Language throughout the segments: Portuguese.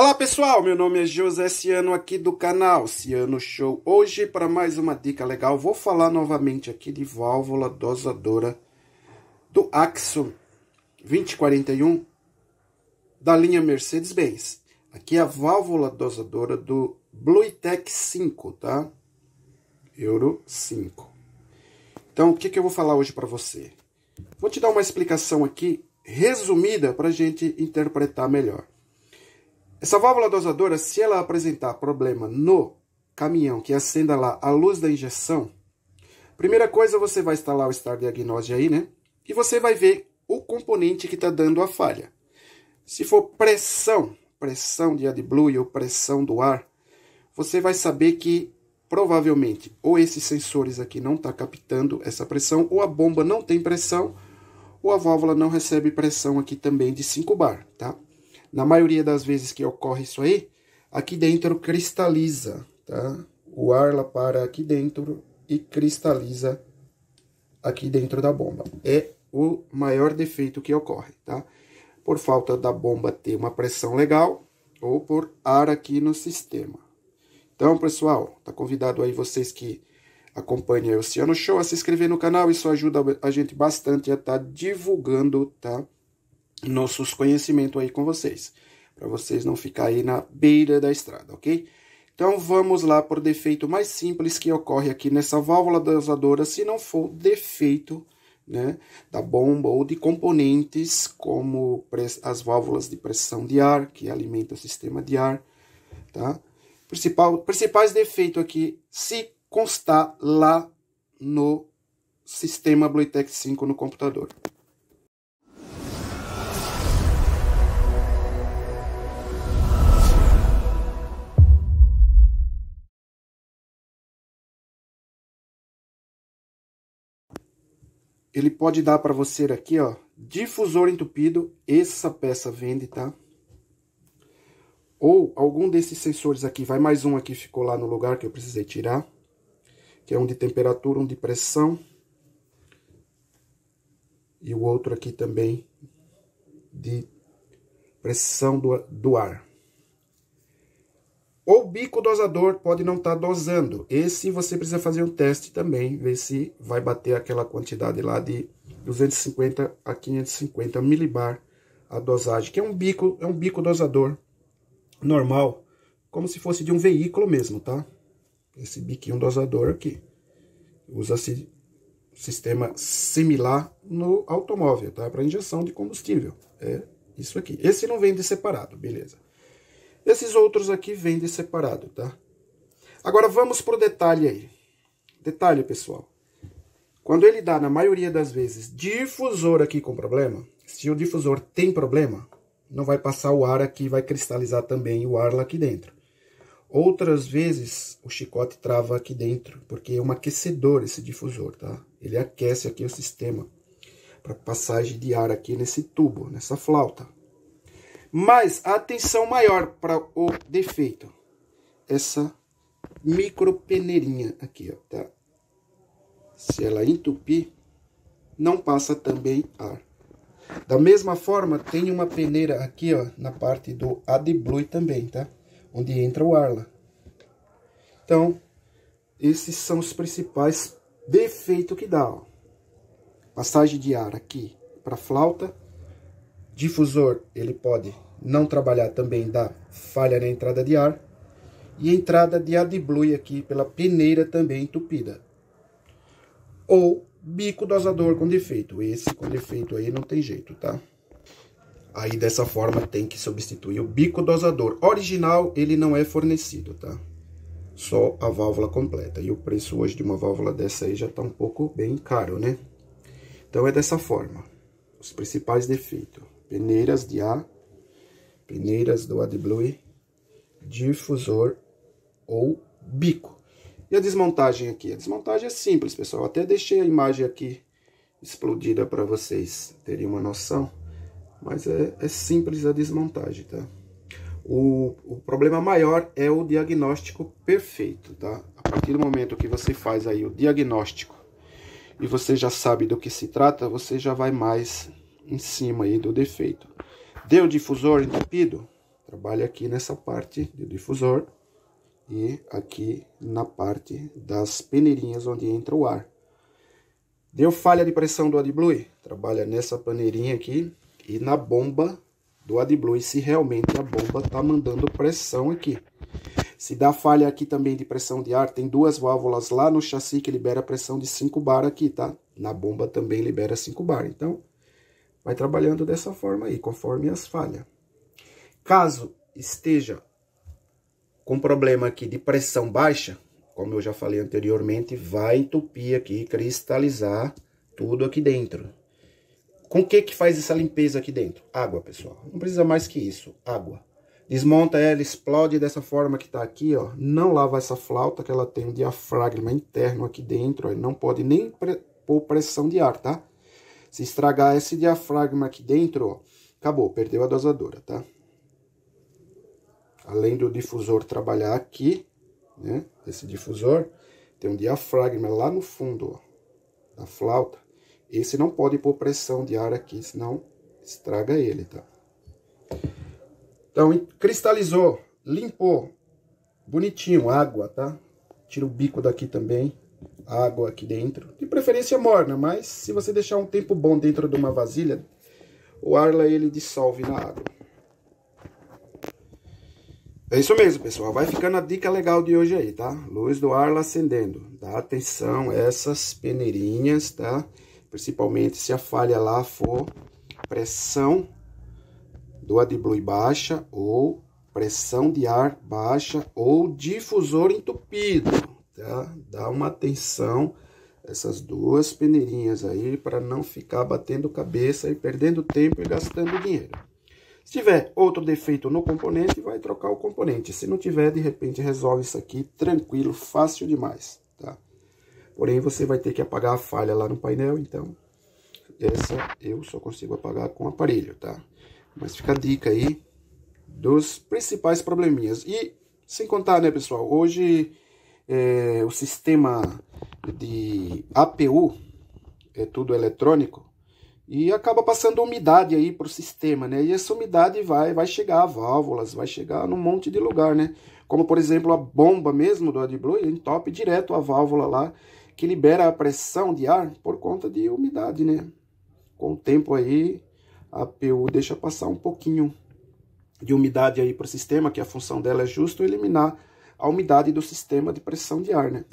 Olá pessoal, meu nome é José Ciano aqui do canal Ciano Show. Hoje para mais uma dica legal, vou falar novamente aqui de válvula dosadora do Axo 2041 da linha Mercedes-Benz. Aqui é a válvula dosadora do Bluetech 5, tá? Euro 5. Então, o que, que eu vou falar hoje para você? Vou te dar uma explicação aqui resumida para a gente interpretar melhor. Essa válvula dosadora, se ela apresentar problema no caminhão que acenda lá a luz da injeção, primeira coisa você vai instalar o Star Diagnose aí, né? E você vai ver o componente que está dando a falha. Se for pressão, pressão de AdBlue ou pressão do ar, você vai saber que provavelmente ou esses sensores aqui não está captando essa pressão, ou a bomba não tem pressão, ou a válvula não recebe pressão aqui também de 5 bar, tá? Na maioria das vezes que ocorre isso aí, aqui dentro cristaliza, tá? O ar lá para aqui dentro e cristaliza aqui dentro da bomba. É o maior defeito que ocorre, tá? Por falta da bomba ter uma pressão legal ou por ar aqui no sistema. Então, pessoal, tá convidado aí vocês que acompanham o Oceano Show a se inscrever no canal, isso ajuda a gente bastante a estar tá divulgando, tá? nossos conhecimentos aí com vocês, para vocês não ficar aí na beira da estrada, ok? Então vamos lá por defeito mais simples que ocorre aqui nessa válvula dosadora, se não for defeito né, da bomba ou de componentes como as válvulas de pressão de ar, que alimenta o sistema de ar, tá? Principal, principais defeitos aqui, se constar lá no sistema Bluetech 5 no computador. ele pode dar para você aqui, ó, difusor entupido, essa peça vende, tá? Ou algum desses sensores aqui, vai mais um aqui, ficou lá no lugar que eu precisei tirar, que é um de temperatura, um de pressão, e o outro aqui também de pressão do, do ar. Ou bico dosador pode não estar tá dosando. Esse você precisa fazer um teste também, ver se vai bater aquela quantidade lá de 250 a 550 milibar a dosagem, que é um bico, é um bico dosador normal, como se fosse de um veículo mesmo, tá? Esse biquinho dosador aqui. Usa-se sistema similar no automóvel, tá? Para injeção de combustível. É isso aqui. Esse não de separado, beleza. Esses outros aqui vendem separado, tá? Agora vamos pro detalhe aí. Detalhe, pessoal. Quando ele dá, na maioria das vezes, difusor aqui com problema, se o difusor tem problema, não vai passar o ar aqui, vai cristalizar também o ar lá aqui dentro. Outras vezes o chicote trava aqui dentro, porque é um aquecedor esse difusor, tá? Ele aquece aqui o sistema para passagem de ar aqui nesse tubo, nessa flauta. Mas atenção maior para o defeito. Essa micro peneirinha aqui, ó, tá? Se ela entupir, não passa também ar. Da mesma forma, tem uma peneira aqui, ó, na parte do AdBlue também, tá? Onde entra o ar lá. Então, esses são os principais defeitos que dá, ó. Passagem de ar aqui para flauta Difusor, ele pode não trabalhar também da falha na entrada de ar. E entrada de AdBlue aqui pela peneira também entupida. Ou bico dosador com defeito. Esse com defeito aí não tem jeito, tá? Aí dessa forma tem que substituir o bico dosador. Original ele não é fornecido, tá? Só a válvula completa. E o preço hoje de uma válvula dessa aí já tá um pouco bem caro, né? Então é dessa forma. Os principais defeitos peneiras de ar, peneiras do AdBlue, difusor ou bico. E a desmontagem aqui? A desmontagem é simples, pessoal. Eu até deixei a imagem aqui explodida para vocês terem uma noção. Mas é, é simples a desmontagem, tá? O, o, problema maior é o diagnóstico perfeito, tá? A partir do momento que você faz aí o diagnóstico e você já sabe do que se trata, você já vai mais em cima aí do defeito. Deu difusor entupido? Trabalha aqui nessa parte do difusor e aqui na parte das peneirinhas onde entra o ar. Deu falha de pressão do AdBlue? Trabalha nessa peneirinha aqui e na bomba do AdBlue se realmente a bomba está mandando pressão aqui. Se dá falha aqui também de pressão de ar, tem duas válvulas lá no chassi que libera pressão de 5 bar aqui, tá? Na bomba também libera 5 bar. Então, Vai trabalhando dessa forma aí, conforme as falhas. Caso esteja com problema aqui de pressão baixa, como eu já falei anteriormente, vai entupir aqui, cristalizar tudo aqui dentro. Com o que que faz essa limpeza aqui dentro? Água, pessoal. Não precisa mais que isso, água. Desmonta ela, explode dessa forma que tá aqui, ó. Não lava essa flauta que ela tem um diafragma interno aqui dentro, ó. Não pode nem por pôr pressão de ar, tá? Se estragar esse diafragma aqui dentro, ó, acabou, perdeu a dosadora, tá? Além do difusor trabalhar aqui, né? Esse difusor tem um diafragma lá no fundo, ó, da flauta. Esse não pode pôr pressão de ar aqui, senão estraga ele, tá? Então, cristalizou, limpou, bonitinho, água, tá? Tira o bico daqui também, água aqui dentro, de preferência morna, mas se você deixar um tempo bom dentro de uma vasilha, o arla ele dissolve na água. É isso mesmo, pessoal. Vai ficando a dica legal de hoje aí, tá? Luz do arla acendendo. Dá atenção essas peneirinhas, tá? Principalmente se a falha lá for pressão do AdBlue baixa ou pressão de ar baixa ou difusor entupido tá? Dá uma atenção essas duas peneirinhas aí para não ficar batendo cabeça e perdendo tempo e gastando dinheiro. Se tiver outro defeito no componente, vai trocar o componente. Se não tiver, de repente resolve isso aqui tranquilo, fácil demais, tá? Porém, você vai ter que apagar a falha lá no painel, então essa eu só consigo apagar com o aparelho, tá? Mas fica a dica aí dos principais probleminhas. E sem contar, né, pessoal, hoje é, o sistema de APU, é tudo eletrônico, e acaba passando umidade aí para o sistema, né? E essa umidade vai, vai chegar a válvulas, vai chegar num monte de lugar, né? Como, por exemplo, a bomba mesmo do AdBlue ele entope direto a válvula lá, que libera a pressão de ar por conta de umidade, né? Com o tempo aí, a PU deixa passar um pouquinho de umidade aí para o sistema, que a função dela é justo eliminar a umidade do sistema de pressão de ar, né?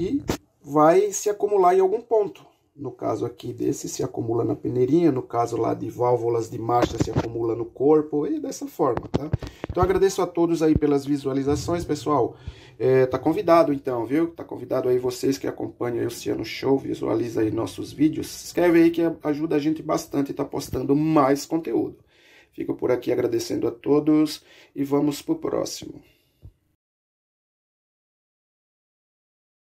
E vai se acumular em algum ponto. No caso aqui desse se acumula na peneirinha, no caso lá de válvulas de marcha se acumula no corpo e dessa forma, tá? Então agradeço a todos aí pelas visualizações, pessoal. É, tá convidado então, viu? Tá convidado aí vocês que acompanham o Ciano Show, visualiza aí nossos vídeos. Se inscreve aí que ajuda a gente bastante e tá postando mais conteúdo. Fico por aqui agradecendo a todos e vamos pro próximo.